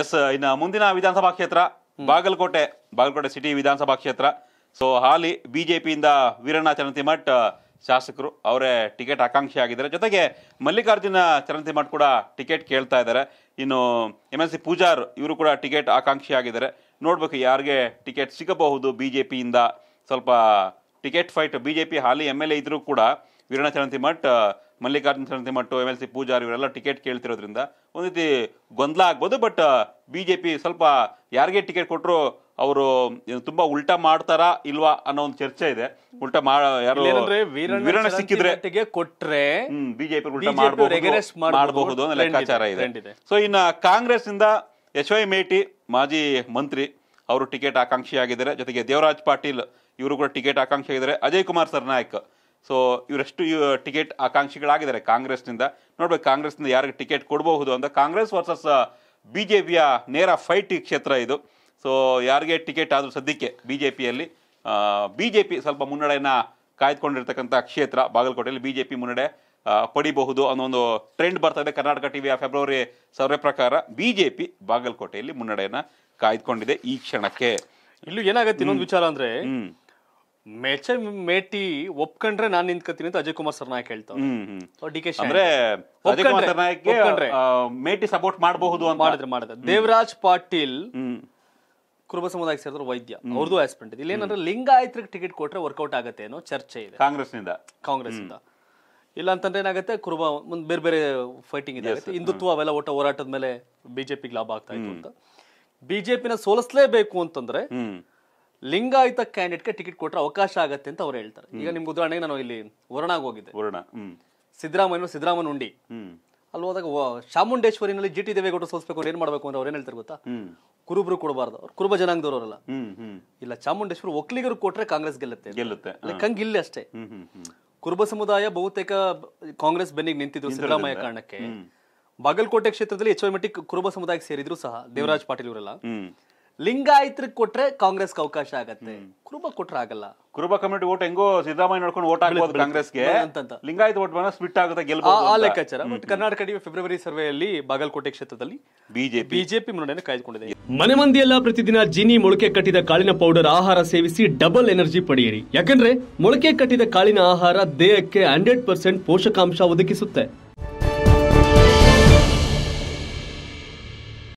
S ಇನ್ನು ಮುಂದಿನ ವಿಧಾನಸಭಾ ಕ್ಷೇತ್ರ ಬಾಗಲಕೋಟೆ ಬಾಗಲಕೋಟೆ ಸಿಟಿ ವಿಧಾನಸಭಾ ಕ್ಷೇತ್ರ ಸೊ ಹಾಲಿ ಪಿಯಿಂದ ವೀರಣ್ಣ ಚರಂತಿಮಠ್ ಶಾಸಕರು ಅವರೇ ಟಿಕೆಟ್ ಆಕಾಂಕ್ಷಿ ಆಗಿದ್ದಾರೆ ಜೊತೆಗೆ ಮಲ್ಲಿಕಾರ್ಜುನ ಚರಂತಿಮಠ್ ಕೂಡ ಟಿಕೆಟ್ ಕೇಳ್ತಾ ಇದ್ದಾರೆ ಇನ್ನು ಎಮ್ ಎಲ್ ಸಿ ಪೂಜಾರ್ ಇವರು ಕೂಡ ಟಿಕೆಟ್ ಆಕಾಂಕ್ಷಿ ಆಗಿದ್ದಾರೆ ನೋಡ್ಬೇಕು ಯಾರಿಗೆ ಟಿಕೆಟ್ ಸಿಗಬಹುದು ಬಿ ಜೆ ಪಿಯಿಂದ ಸ್ವಲ್ಪ ticket fight B J P ಹಾಲಿ ಎಮ್ ಎಲ್ ಎ ಇದ್ದರೂ ಕೂಡ ವೀರಣ್ಣ ಚರಂತಿಮಠ್ ಮಲ್ಲಿಕಾರ್ಜುನ ಖರ್ಗೆ ಮಟ್ಟು ಎಮ್ ಎಲ್ ಸಿ ಪೂಜಾರಿ ಇವರೆಲ್ಲ ಟಿಕೆಟ್ ಕೇಳ್ತಿರೋದ್ರಿಂದ ಒಂದು ರೀತಿ ಗೊಂದಲ ಆಗ್ಬೋದು ಬಟ್ ಬಿ ಜೆ ಪಿ ಸ್ವಲ್ಪ ಯಾರಿಗೆ ಟಿಕೆಟ್ ಕೊಟ್ಟರು ಅವರು ತುಂಬಾ ಉಲ್ಟಾ ಮಾಡ್ತಾರಾ ಇಲ್ವಾ ಅನ್ನೋ ಒಂದು ಚರ್ಚೆ ಇದೆ ಉಲ್ಟಾ ವೀರಣ್ಣ ಸಿಕ್ಕಿದ್ರೆ ಕೊಟ್ರೆ ಬಿಜೆಪಿ ಮಾಡಬಹುದು ಲೆಕ್ಕಾಚಾರ ಇದೆ ಸೊ ಇನ್ನ ಕಾಂಗ್ರೆಸ್ ಇಂದ ಎಸ್ ವೈ ಮೇಟಿ ಮಾಜಿ ಮಂತ್ರಿ ಅವರು ಟಿಕೆಟ್ ಆಕಾಂಕ್ಷಿ ಆಗಿದ್ದಾರೆ ಜೊತೆಗೆ ದೇವರಾಜ್ ಪಾಟೀಲ್ ಇವರು ಕೂಡ ಟಿಕೆಟ್ ಆಕಾಂಕ್ಷಿ ಆಗಿದ್ದಾರೆ ಅಜಯ್ ಕುಮಾರ್ ಸರ್ನಾಯಕ್ ಸೊ ಇವರೆಷ್ಟು ಟಿಕೆಟ್ ಆಕಾಂಕ್ಷಿಗಳಾಗಿದ್ದಾರೆ ಕಾಂಗ್ರೆಸ್ನಿಂದ ನೋಡ್ಬೇಕು ಕಾಂಗ್ರೆಸ್ನಿಂದ ಯಾರಿಗೆ ಟಿಕೆಟ್ ಕೊಡಬಹುದು ಅಂತ ಕಾಂಗ್ರೆಸ್ ವರ್ಸಸ್ ಬಿ ಜೆ ಪಿಯ ನೇರ ಫೈಟ್ ಕ್ಷೇತ್ರ ಇದು ಸೊ ಯಾರಿಗೆ ಟಿಕೆಟ್ ಆದರೂ ಸದ್ಯಕ್ಕೆ ಬಿ ಜೆ ಪಿಯಲ್ಲಿ ಬಿ ಜೆ ಪಿ ಸ್ವಲ್ಪ ಮುನ್ನಡೆಯನ್ನು ಕಾಯ್ದುಕೊಂಡಿರ್ತಕ್ಕಂಥ ಕ್ಷೇತ್ರ ಬಾಗಲಕೋಟೆಯಲ್ಲಿ ಬಿ ಜೆ ಪಿ ಮುನ್ನಡೆ ಪಡಿಬಹುದು ಅನ್ನೋ ಒಂದು ಟ್ರೆಂಡ್ ಬರ್ತಾ ಇದೆ ಕರ್ನಾಟಕ ಟಿವಿಯ ಫೆಬ್ರವರಿ ಸರ್ವೆ ಪ್ರಕಾರ ಬಿ ಜೆ ಪಿ ಬಾಗಲಕೋಟೆಯಲ್ಲಿ ಮುನ್ನಡೆಯನ್ನು ಕಾಯ್ದುಕೊಂಡಿದೆ ಈ ಕ್ಷಣಕ್ಕೆ ಇಲ್ಲೂ ಏನಾಗುತ್ತೆ ಇನ್ನೊಂದು ವಿಚಾರ ಅಂದರೆ ಮೇಚೆ ಮೇಟಿ ಒಪ್ಕೊಂಡ್ರೆ ನಾನು ನಿಂತ್ಕೋತೀನಿ ಅಂತ ಅಜಯ್ ಕುಮಾರ್ ಸರ್ನಾಯಕ್ ಹೇಳ್ತಾರೆ ಡಿ ಅಂದ್ರೆ ಅಜಯ್ ಕುಮಾರ್ ಮೇಟಿ ಸಪೋರ್ಟ್ ಮಾಡಬಹುದು ಅಂತ ಮಾಡಿದ್ರೆ ಮಾಡಿದ್ರೆ ದೇವರಾಜ್ ಪಾಟೀಲ್ ಕುರುಬ ಸಮುದಾಯಕ್ಕೆ ಸೇರಿದ್ರು ವೈದ್ಯ ಅವ್ರದ್ದು ಆಸ್ಪೆಂಟ್ ಇದೆ ಏನಂದ್ರೆ ಲಿಂಗಾಯತ್ರಿಗೆ ಟಿಕೆಟ್ ಕೊಟ್ರೆ ವರ್ಕೌಟ್ ಆಗತ್ತೆ ಅನ್ನೋ ಚರ್ಚೆ ಇದೆ ಕಾಂಗ್ರೆಸ್ ಕಾಂಗ್ರೆಸ್ನಿಂದ ಇಲ್ಲ ಅಂತಂದ್ರೆ ಏನಾಗುತ್ತೆ ಕುರುಬ ಮುಂದ್ ಬೇರೆ ಬೇರೆ ಫೈಟಿಂಗ್ ಇದೆ ಹಿಂದುತ್ವ ಅವೆಲ್ಲ ಒಟ್ಟ ಹೋರಾಟದ ಮೇಲೆ ಬಿಜೆಪಿಗೆ ಲಾಭ ಆಗ್ತಾ ಇತ್ತು ಅಂತ ಬಿಜೆಪಿನ ಸೋಲಿಸ್ಲೇಬೇಕು ಅಂತಂದ್ರೆ ಲಿಂಗಾಯತ ಕ್ಯಾಂಡಿಡೇಟ್ಗೆ ಟಿಕೆಟ್ ಕೊಟ್ಟರೆ ಅವಕಾಶ ಆಗತ್ತೆ ಅಂತ ಅವ್ರು ಹೇಳ್ತಾರೆ ಈಗ ನಿಮ್ಗೆ ಉದಾಹರಣೆಗೆ ನಾನು ಇಲ್ಲಿ ವರ್ಣಾಗ್ ಹೋಗಿದ್ದೆ ವರ್ಣ ಸಿದ್ದರಾಮಯ್ಯ ಉಂಡಿ ಅಲ್ಲಿ ಹೋದಾಗ ಚಾಮುಂಡೇಶ್ವರಿನಲ್ಲಿ ಜಿ ಟಿ ದೇವೇಗೌಡ ಸೋಲ್ಸ್ಬೇಕು ಅವ್ರು ಏನ್ ಮಾಡ್ಬೇಕು ಅಂದ್ರೆ ಅವ್ರು ಏನ್ ಹೇಳ್ತಾರೆ ಗೊತ್ತಾ ಕುರುಬ್ರು ಕುರುಬರು ಕೊಡಬಾರ್ದು ಅವ್ರು ಕುರುಬ ಜನಾಂಗದವರಲ್ಲ ಇಲ್ಲ ಚಾಮುಂಡೇಶ್ವರಿ ಒಕ್ಕಲಿಗರು ಕೊಟ್ರೆ ಕಾಂಗ್ರೆಸ್ ಗೆಲ್ಲುತ್ತೆ ಗೆಲ್ಲುತ್ತೆ ಲೆಕ್ಕಂಗೆ ಇಲ್ಲಿ ಅಷ್ಟೇ ಕುರುಬ ಸಮುದಾಯ ಬಹುತೇಕ ಕಾಂಗ್ರೆಸ್ ಬೆನ್ನಿಗೆ ನಿಂತಿದ್ರು ಸಿದ್ದರಾಮಯ್ಯ ಕಾರಣಕ್ಕೆ ಬಾಗಲಕೋಟೆ ಕ್ಷೇತ್ರದಲ್ಲಿ ಹೆಚ್ಚು ಮಟ್ಟಿಗೆ ಕುರುಬ ಸಮುದಾಯಕ್ಕೆ ಸೇರಿದ್ರು ಸಹ ದೇವರಾಜ್ ಪಾಟೀಲ್ ಇವರೆಲ್ಲ ಲಿಂಗಾಯತ್ರಿ ಕೊಟ್ರೆ ಕಾಂಗ್ರೆಸ್ಗೆ ಅವಕಾಶ ಆಗತ್ತೆ ಕುರುಬ ಕೊಟ್ರೆ ಆಗಲ್ಲ ಕುರುಬ ಕಮಿಟಿ ಓಟ್ ಹೆಂಗೋ ಸಿದ್ದರಾಮಯ್ಯ ನೋಡ್ಕೊಂಡು ಓಟ್ ಕಾಂಗ್ರೆಸ್ ಕಾಂಗ್ರೆಸ್ಗೆ ಲಿಂಗಾಯತ್ ಓಟ್ ಬಂದ್ರೆ ಸ್ಪಿಟ್ ಆಗುತ್ತೆ ಗೆಲ್ಲಬಹುದು ಆ ಲೆಕ್ಕಾಚಾರ ಬಟ್ ಕರ್ನಾಟಕ ಫೆಬ್ರವರಿ ಸರ್ವೆಯಲ್ಲಿ ಬಾಗಲಕೋಟೆ ಕ್ಷೇತ್ರದಲ್ಲಿ ಬಿಜೆಪಿ ಬಿಜೆಪಿ ಮುನ್ನಡೆಯನ್ನು ಕಾಯ್ದುಕೊಂಡಿದೆ ಮನೆ ಮಂದಿಯೆಲ್ಲ ಪ್ರತಿದಿನ ಜಿನಿ ಮೊಳಕೆ ಕಟ್ಟಿದ ಕಾಳಿನ ಪೌಡರ್ ಆಹಾರ ಸೇವಿಸಿ ಡಬಲ್ ಎನರ್ಜಿ ಪಡೆಯಿರಿ ಯಾಕಂದ್ರೆ ಮೊಳಕೆ ಕಟ್ಟಿದ ಕಾಳಿನ ಆಹಾರ ದೇಹಕ್ಕೆ ಹಂಡ್ರೆಡ್ ಪರ್ಸೆಂಟ್ ಪೋಷಕಾಂಶ ಒದಗಿಸುತ್ತೆ